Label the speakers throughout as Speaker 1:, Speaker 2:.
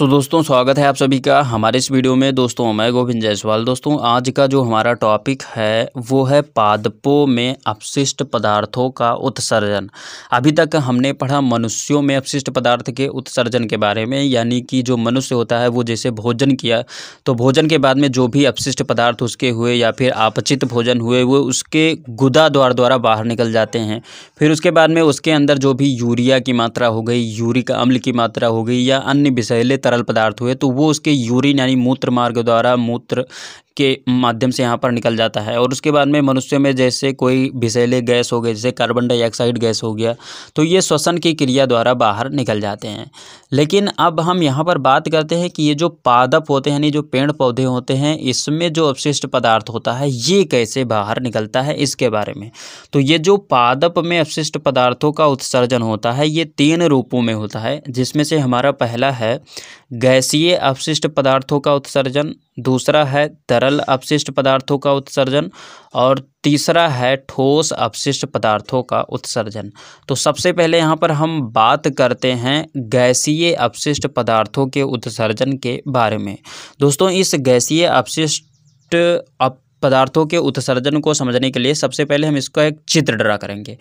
Speaker 1: सो so, दोस्तों स्वागत है आप सभी का हमारे इस वीडियो में दोस्तों मैं गोविंद जायसवाल दोस्तों आज का जो हमारा टॉपिक है वो है पादपों में अपशिष्ट पदार्थों का उत्सर्जन अभी तक हमने पढ़ा मनुष्यों में अपशिष्ट पदार्थ के उत्सर्जन के बारे में यानी कि जो मनुष्य होता है वो जैसे भोजन किया तो भोजन के बाद में जो भी अपशिष्ट पदार्थ उसके हुए या फिर आपचित भोजन हुए वो उसके गुदा द्वार द्वारा बाहर निकल जाते हैं फिर उसके बाद में उसके अंदर जो भी यूरिया की मात्रा हो गई यूरिक अम्ल की मात्रा हो गई या अन्य विषैले तरल पदार्थ हुए तो वो उसके यूरिन यानी मूत्र मार्ग द्वारा मूत्र के माध्यम से यहाँ पर निकल जाता है और उसके बाद में मनुष्य में जैसे कोई भिसेले गैस हो गए जैसे कार्बन डाइऑक्साइड गैस हो गया तो ये श्वसन की क्रिया द्वारा बाहर निकल जाते हैं लेकिन अब हम यहाँ पर बात करते हैं कि ये जो पादप होते हैं यानी जो पेड़ पौधे होते हैं इसमें जो अपशिष्ट पदार्थ होता है ये कैसे बाहर निकलता है इसके बारे में तो ये जो पादप में अपशिष्ट पदार्थों का उत्सर्जन होता है ये तीन रूपों में होता है जिसमें से हमारा पहला है गैसीय अपशिष्ट पदार्थों का उत्सर्जन दूसरा है तरल अपशिष्ट पदार्थों का उत्सर्जन और तीसरा है ठोस अपशिष्ट पदार्थों का उत्सर्जन तो सबसे पहले यहाँ पर हम बात करते हैं गैसीय अपशिष्ट पदार्थों के उत्सर्जन के बारे में दोस्तों इस गैसीय अपशिष्ट अप पदार्थों के उत्सर्जन को समझने के लिए सबसे पहले हम इसका एक चित्र ड्रा करेंगे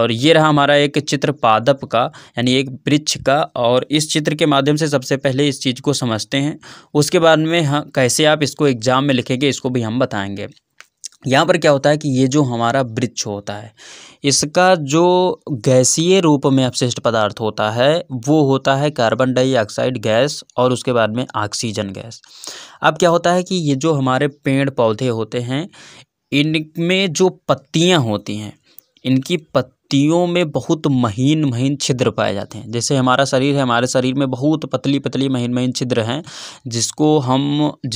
Speaker 1: और ये रहा हमारा एक चित्र पादप का यानी एक वृक्ष का और इस चित्र के माध्यम से सबसे पहले इस चीज़ को समझते हैं उसके बाद में हाँ कैसे आप इसको एग्ज़ाम में लिखेंगे इसको भी हम बताएँगे यहाँ पर क्या होता है कि ये जो हमारा वृक्ष होता है इसका जो गैसीय रूप में अपशिष्ट पदार्थ होता है वो होता है कार्बन डाइऑक्साइड गैस और उसके बाद में ऑक्सीजन गैस अब क्या होता है कि ये जो हमारे पेड़ पौधे होते हैं इनमें जो पत्तियाँ होती हैं इनकी पत्ती हड्डियों में बहुत महीन महीन छिद्र पाए जाते हैं जैसे हमारा शरीर है हमारे शरीर में बहुत पतली पतली महीन महीन छिद्र हैं जिसको हम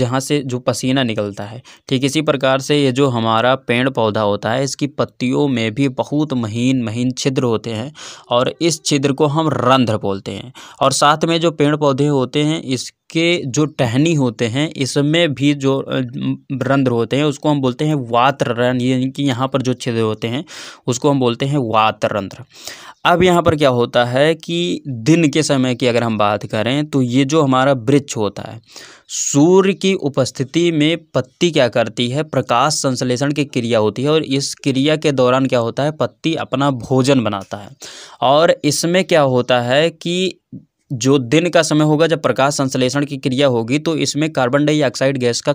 Speaker 1: जहाँ से जो पसीना निकलता है ठीक इसी प्रकार से ये जो हमारा पेड़ पौधा होता है इसकी पत्तियों में भी बहुत महीन महीन छिद्र होते हैं और इस छिद्र को हम रंध्र बोलते हैं और साथ में जो पेड़ पौधे होते हैं इस के जो टहनी होते हैं इसमें भी जो रंध्र होते हैं उसको हम बोलते हैं वात्र रन यानी कि यहाँ पर जो छिद्र होते हैं उसको हम बोलते हैं वात्र रंध्र अब यहाँ पर क्या होता है कि दिन के समय की अगर हम बात करें तो ये जो हमारा वृक्ष होता है सूर्य की उपस्थिति में पत्ती क्या करती है प्रकाश संश्लेषण की क्रिया होती है और इस क्रिया के दौरान क्या होता है पत्ती अपना भोजन बनाता है और इसमें क्या होता है कि जो दिन का समय होगा जब प्रकाश संश्लेषण की क्रिया होगी तो इसमें कार्बन डाइऑक्साइड गैस का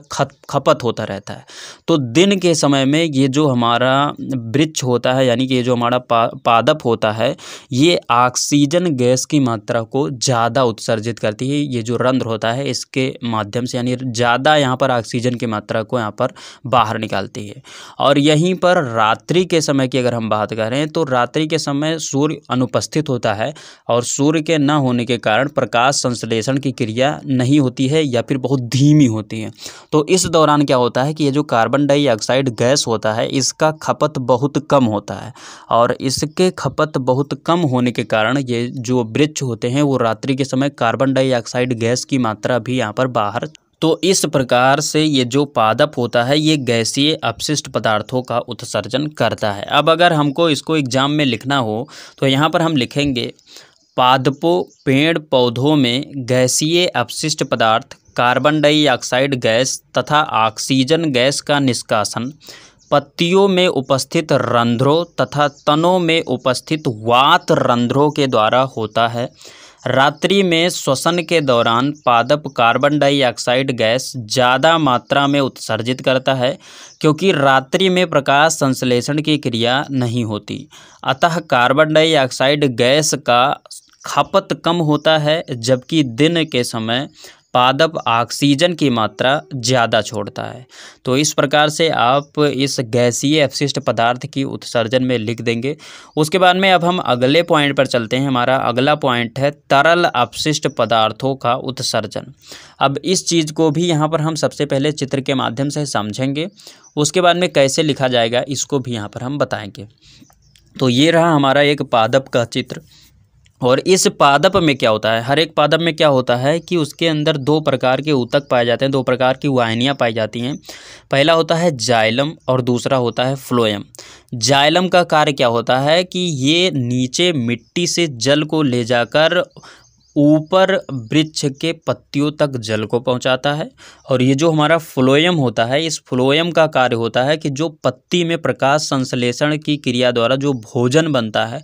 Speaker 1: खपत होता रहता है तो दिन के समय में ये जो हमारा वृक्ष होता है यानी कि ये जो हमारा पा, पादप होता है ये ऑक्सीजन गैस की मात्रा को ज़्यादा उत्सर्जित करती है ये जो रंध्र होता है इसके माध्यम से यानी ज़्यादा यहाँ पर ऑक्सीजन की मात्रा को यहाँ पर बाहर निकालती है और यहीं पर रात्रि के समय की अगर हम बात करें तो रात्रि के समय सूर्य अनुपस्थित होता है और सूर्य के न होने के कारण प्रकाश संश्लेषण की क्रिया नहीं होती है या फिर बहुत धीमी होती है तो इस दौरान क्या होता है कि ये जो कार्बन डाइऑक्साइड गैस होता है इसका खपत बहुत कम होता है और इसके खपत बहुत कम होने के कारण ये जो वृक्ष होते हैं वो रात्रि के समय कार्बन डाइऑक्साइड गैस की मात्रा भी यहाँ पर बाहर तो इस प्रकार से ये जो पादप होता है ये गैसीय अपशिष्ट पदार्थों का उत्सर्जन करता है अब अगर हमको इसको एग्ज़ाम में लिखना हो तो यहाँ पर हम लिखेंगे पादपों पेड़ पौधों में गैसीय अपशिष्ट पदार्थ कार्बन डाइऑक्साइड गैस तथा ऑक्सीजन गैस का निष्कासन पत्तियों में उपस्थित रंध्रों तथा तनों में उपस्थित वात रंध्रों के द्वारा होता है रात्रि में श्वसन के दौरान पादप कार्बन डाइऑक्साइड गैस ज़्यादा मात्रा में उत्सर्जित करता है क्योंकि रात्रि में प्रकाश संश्लेषण की क्रिया नहीं होती अतः कार्बन डाइऑक्साइड गैस का खपत कम होता है जबकि दिन के समय पादप ऑक्सीजन की मात्रा ज़्यादा छोड़ता है तो इस प्रकार से आप इस गैसीय अपशिष्ट पदार्थ की उत्सर्जन में लिख देंगे उसके बाद में अब हम अगले पॉइंट पर चलते हैं हमारा अगला पॉइंट है तरल अपशिष्ट पदार्थों का उत्सर्जन अब इस चीज़ को भी यहाँ पर हम सबसे पहले चित्र के माध्यम से समझेंगे उसके बाद में कैसे लिखा जाएगा इसको भी यहाँ पर हम बताएँगे तो ये रहा हमारा एक पादप का चित्र और इस पादप में क्या होता है हर एक पादप में क्या होता है कि उसके अंदर दो प्रकार के ऊतक पाए जाते हैं दो प्रकार की वाहिनियाँ पाई जाती हैं पहला होता है जाइलम और दूसरा होता है फ्लोएम जाइलम का कार्य क्या होता है कि ये नीचे मिट्टी से जल को ले जाकर ऊपर वृक्ष के पत्तियों तक जल को पहुंचाता है और ये जो हमारा फ्लोयम होता है इस फ्लोयम का कार्य होता है कि जो पत्ती में प्रकाश संश्लेषण की क्रिया द्वारा जो भोजन बनता है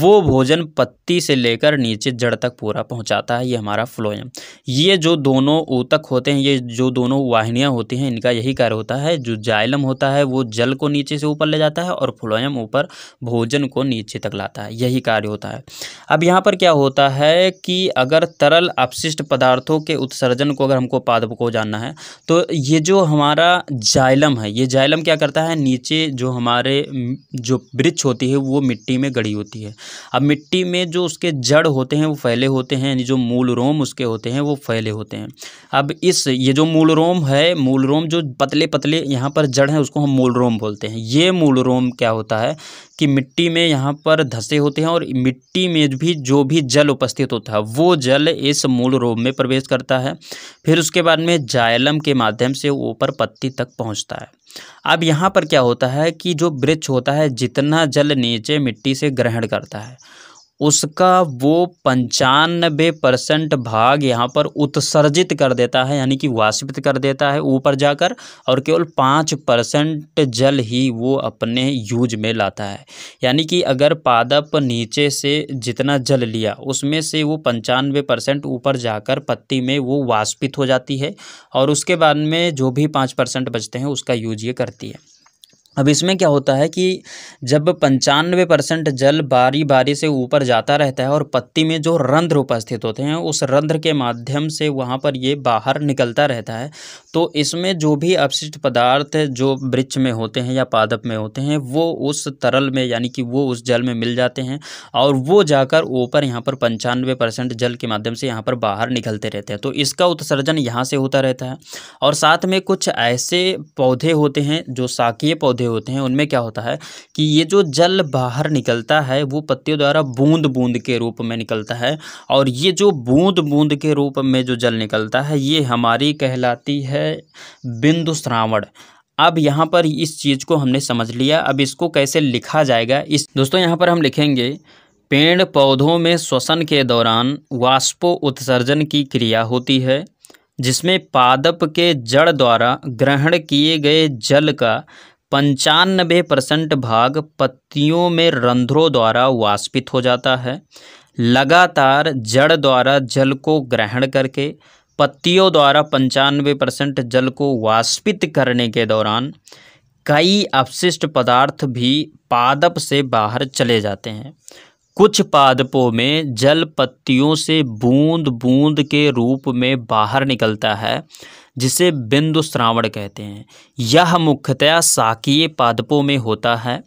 Speaker 1: वो भोजन पत्ती से लेकर नीचे जड़ तक पूरा पहुंचाता है ये हमारा फ्लोयम ये जो दोनों ऊतक होते हैं ये जो दोनों वाहिनियाँ होती हैं इनका यही कार्य होता है जो जाइलम होता है वो जल को नीचे से ऊपर ले जाता है और फ्लोयम ऊपर भोजन को नीचे तक लाता है यही कार्य होता है अब यहाँ पर क्या होता है कि अगर तरल अपशिष्ट पदार्थों के उत्सर्जन को अगर हमको पादप को जानना है तो ये जो हमारा जाइलम है ये जाइलम क्या करता है नीचे जो हमारे जो वृक्ष होती है वो मिट्टी में गड़ी होती है अब मिट्टी में जो उसके जड़ होते हैं वो फैले होते हैं जो मूल रोम उसके होते हैं वो फैले होते हैं अब इस ये जो मूल रोम है मूल रोम जो पतले पतले यहाँ पर जड़ है उसको हम मूल रोम बोलते हैं ये मूल रोम क्या होता है कि मिट्टी में यहाँ पर धसे होते हैं और मिट्टी में भी जो भी जल उपस्थित होता है वो जल इस मूल रोग में प्रवेश करता है फिर उसके बाद में जायलम के माध्यम से ऊपर पत्ती तक पहुँचता है अब यहाँ पर क्या होता है कि जो वृक्ष होता है जितना जल नीचे मिट्टी से ग्रहण करता है उसका वो पंचानबे परसेंट भाग यहाँ पर उत्सर्जित कर देता है यानी कि वाष्पित कर देता है ऊपर जाकर और केवल पाँच परसेंट जल ही वो अपने यूज में लाता है यानी कि अगर पादप नीचे से जितना जल लिया उसमें से वो पंचानवे परसेंट ऊपर जाकर पत्ती में वो वाष्पित हो जाती है और उसके बाद में जो भी पाँच परसेंट बचते हैं उसका यूज ये करती है अब इसमें क्या होता है कि जब पंचानवे परसेंट जल बारी बारी से ऊपर जाता रहता है और पत्ती में जो रंध्र उपस्थित होते हैं उस रंध्र के माध्यम से वहाँ पर ये बाहर निकलता रहता है तो इसमें जो भी अपशिष्ट पदार्थ जो वृक्ष में होते हैं या पादप में होते हैं वो उस तरल में यानी कि वो उस जल में मिल जाते हैं और वो जाकर ऊपर यहाँ पर पंचानवे जल के माध्यम से यहाँ पर बाहर निकलते रहते हैं तो इसका उत्सर्जन यहाँ से होता रहता है और साथ में कुछ ऐसे पौधे होते हैं जो शाकीय पौधे पौधे होते हैं उनमें क्या होता है कि ये जो जल बाहर निकलता है वो पत्तियों द्वारा बूंद बूंद के रूप में निकलता है और ये जो बूंद बूंद के रूप में जो जल निकलता है ये हमारी कहलाती है बिंदु श्रावण अब यहाँ पर इस चीज़ को हमने समझ लिया अब इसको कैसे लिखा जाएगा इस दोस्तों यहाँ पर हम लिखेंगे पेड़ पौधों में श्वसन के दौरान वाष्पो उत्सर्जन की क्रिया होती है जिसमें पादप के जड़ द्वारा ग्रहण किए गए जल का पंचानबे परसेंट भाग पत्तियों में रंध्रों द्वारा वाष्पित हो जाता है लगातार जड़ द्वारा जल को ग्रहण करके पत्तियों द्वारा पंचानवे परसेंट जल को वाष्पित करने के दौरान कई अपशिष्ट पदार्थ भी पादप से बाहर चले जाते हैं कुछ पादपों में जल पत्तियों से बूंद बूंद के रूप में बाहर निकलता है जिसे बिंदु श्रावण कहते हैं यह मुख्यतया शाकीय पादपों में होता है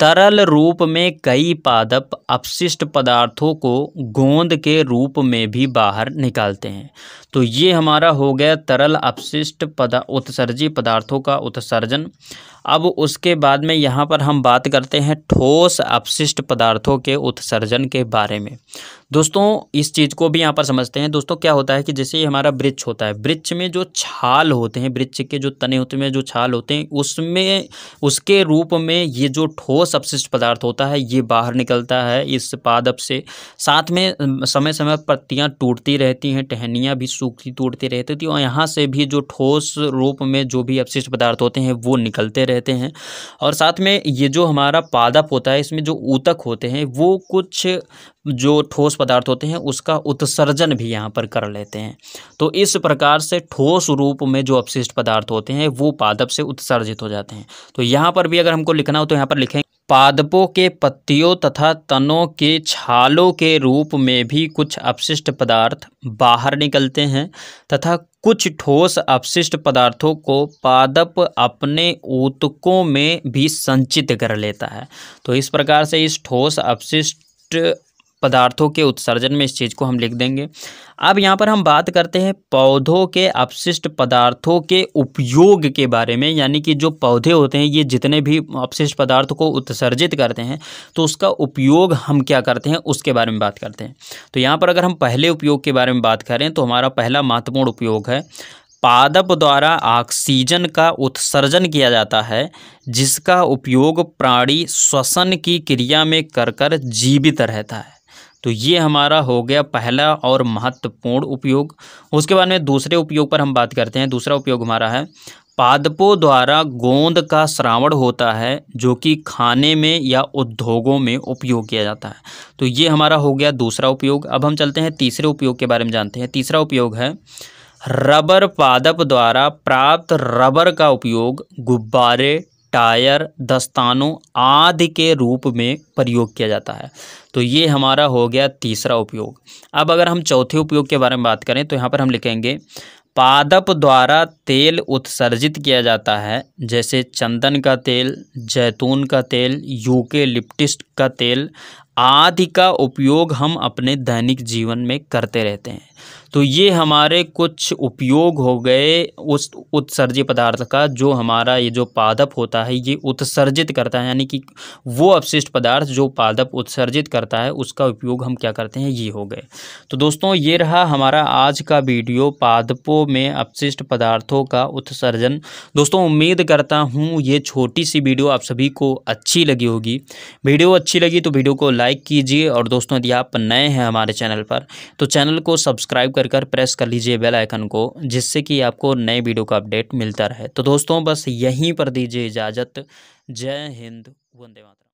Speaker 1: तरल रूप में कई पादप अपशिष्ट पदार्थों को गोंद के रूप में भी बाहर निकालते हैं तो ये हमारा हो गया तरल अपशिष्ट पदा उत्सर्जी पदार्थों का उत्सर्जन अब उसके बाद में यहाँ पर हम बात करते हैं ठोस अपशिष्ट पदार्थों के उत्सर्जन के बारे में दोस्तों इस चीज़ को भी यहाँ पर समझते हैं दोस्तों क्या होता है कि जैसे हमारा वृक्ष होता है वृक्ष में जो छाल होते हैं वृक्ष के जो तने होते हैं जो छाल होते हैं उसमें उसके रूप में ये जो ठोस अपशिष्ट पदार्थ होता है ये बाहर निकलता है इस पादप से साथ में समय समय पत्तियाँ टूटती रहती हैं टहनियाँ भी सूखी तोड़ते रहते थे और यहाँ से भी जो ठोस रूप में जो भी अपशिष्ट पदार्थ होते हैं वो निकलते रहते हैं और साथ में ये जो हमारा पादप होता है इसमें जो ऊतक होते हैं वो कुछ जो ठोस पदार्थ होते हैं उसका उत्सर्जन भी यहाँ पर कर लेते हैं तो इस प्रकार से ठोस रूप में जो अपशिष्ट पदार्थ होते हैं वो पादप से उत्सर्जित हो जाते हैं तो यहाँ पर भी अगर हमको लिखना हो तो यहाँ पर लिखें पादपों के पत्तियों तथा तनों के छालों के रूप में भी कुछ अपशिष्ट पदार्थ बाहर निकलते हैं तथा कुछ ठोस अपशिष्ट पदार्थों को पादप अपने ऊतकों में भी संचित कर लेता है तो इस प्रकार से इस ठोस अपशिष्ट पदार्थों के उत्सर्जन में इस चीज़ को हम लिख देंगे अब यहाँ पर हम बात करते हैं पौधों के अपशिष्ट पदार्थों के उपयोग के बारे में यानी कि जो पौधे होते हैं ये जितने भी अपशिष्ट पदार्थ को उत्सर्जित करते हैं तो उसका उपयोग हम क्या करते हैं उसके बारे में बात करते हैं तो यहाँ पर अगर हम पहले उपयोग के बारे में बात करें तो हमारा पहला महत्वपूर्ण उपयोग है पादप द्वारा ऑक्सीजन का उत्सर्जन किया जाता है जिसका उपयोग प्राणी श्वसन की क्रिया में कर कर जीवित रहता है तो ये हमारा हो गया पहला और महत्वपूर्ण उपयोग उसके बाद में दूसरे उपयोग पर हम बात करते हैं दूसरा उपयोग हमारा है पादपों द्वारा गोंद का श्रावण होता है जो कि खाने में या उद्योगों में उपयोग किया जाता है तो ये हमारा हो गया दूसरा उपयोग अब हम चलते हैं तीसरे उपयोग के बारे में जानते हैं तीसरा उपयोग है रबर पादप द्वारा प्राप्त रबर का उपयोग गुब्बारे टायर दस्तानों आदि के रूप में प्रयोग किया जाता है तो ये हमारा हो गया तीसरा उपयोग अब अगर हम चौथे उपयोग के बारे में बात करें तो यहाँ पर हम लिखेंगे पादप द्वारा तेल उत्सर्जित किया जाता है जैसे चंदन का तेल जैतून का तेल यूके लिप्टिस्ट का तेल आदि का उपयोग हम अपने दैनिक जीवन में करते रहते हैं तो ये हमारे कुछ उपयोग हो गए उस उत्सर्जी पदार्थ का जो हमारा ये जो पादप होता है ये उत्सर्जित करता है यानी कि वो अपशिष्ट पदार्थ जो पादप उत्सर्जित करता है उसका उपयोग हम क्या करते हैं ये हो गए तो दोस्तों ये रहा हमारा आज का वीडियो पादपों में अपशिष्ट पदार्थों का उत्सर्जन दोस्तों उम्मीद करता हूँ ये छोटी सी वीडियो आप सभी को अच्छी लगी होगी वीडियो अच्छी लगी तो वीडियो को लाइक कीजिए और दोस्तों यदि आप नए हैं हमारे चैनल पर तो चैनल को सब्सक्राइब कर कर कर प्रेस कर लीजिए बेल आइकन को जिससे कि आपको नए वीडियो का अपडेट मिलता रहे तो दोस्तों बस यहीं पर दीजिए इजाज़त जय हिंद वंदे मातरम